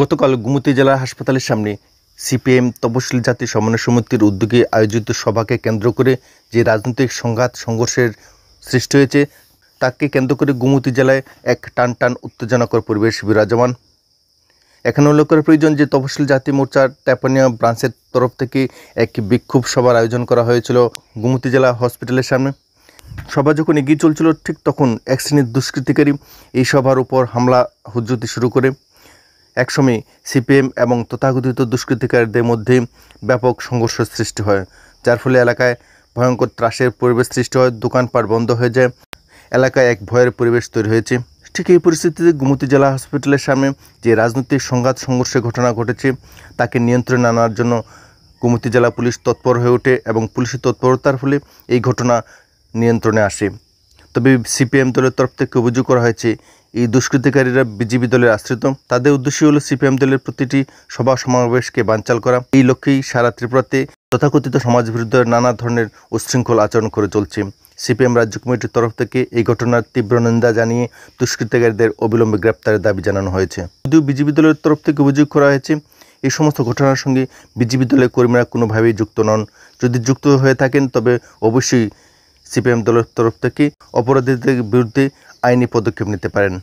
গতকাল গুমতি জেলা হাসপাতালের সামনে সিপিএম তপশিলি জাতি সমন্বয় সমিতির উদ্যোগে আয়োজিত সভাকে কেন্দ্র করে যে রাজনৈতিক সংঘাত সংঘর্ষের সৃষ্টি হয়েছে তাকে কেন্দ্র করে গুমতি জেলায় এক টান টান উত্তেজনাকর পরিবেশ বিরাজমান এখানে উল্লেখ করা প্রয়োজন যে তপশিল জাতি মোর্চার ট্যাপানিয়া ব্রাঞ্চের তরফ থেকে এক বিক্ষোভ সভার আয়োজন করা হয়েছিল গুমতি জেলা হসপিটালের সামনে সভা যখন এগিয়ে চলছিল ঠিক তখন এক শ্রেণীর দুষ্কৃতিকারী এই সভার উপর হামলা হুজ্জতি শুরু করে একসময় সিপিএম এবং তথাকথিত দুষ্কৃতিকারীদের মধ্যে ব্যাপক সংঘর্ষ সৃষ্টি হয় যার ফলে এলাকায় ভয়ঙ্কর ত্রাসের পরিবেশ সৃষ্টি হয় দোকানপাট বন্ধ হয়ে যায় এলাকায় এক ভয়ের পরিবেশ তৈরি হয়েছে ঠিক এই পরিস্থিতিতে গুমতি জেলা হসপিটালের সামনে যে রাজনৈতিক সংঘাত সংঘর্ষের ঘটনা ঘটেছে তাকে নিয়ন্ত্রণে আনার জন্য গুমতি জেলা পুলিশ তৎপর হয়ে ওঠে এবং পুলিশের তৎপরতার ফলে এই ঘটনা নিয়ন্ত্রণে আসে তবে সিপিএম দলের তরফ থেকে অভিযোগ করা হয়েছে এই দুষ্কৃতিকারীরা বিজেপি দলের আশ্রিত তাদের উদ্দেশ্য হল সিপিএম দলের প্রতিটি সভা সমাবেশকে বানচাল করা এই লক্ষ্যেই সারা ত্রিপুরাতে তথাকথিত সমাজ বিরুদ্ধে নানা ধরনের উচ্ছৃঙ্খল আচরণ করে চলছে সিপিএম রাজ্য কমিটির তরফ থেকে এই ঘটনার তীব্র নিন্দা জানিয়ে দুষ্কৃতিকারীদের অবিলম্বে গ্রেপ্তারের দাবি জানানো হয়েছে যদিও বিজেপি দলের তরফ থেকে অভিযোগ করা হয়েছে এই সমস্ত ঘটনার সঙ্গে বিজেপি দলের কর্মীরা কোনোভাবেই যুক্ত নন যদি যুক্ত হয়ে থাকেন তবে অবশ্যই সিপিএম দলের তরফ থেকে অপরাধীদের বিরুদ্ধে আইনি পদক্ষেপ নিতে পারেন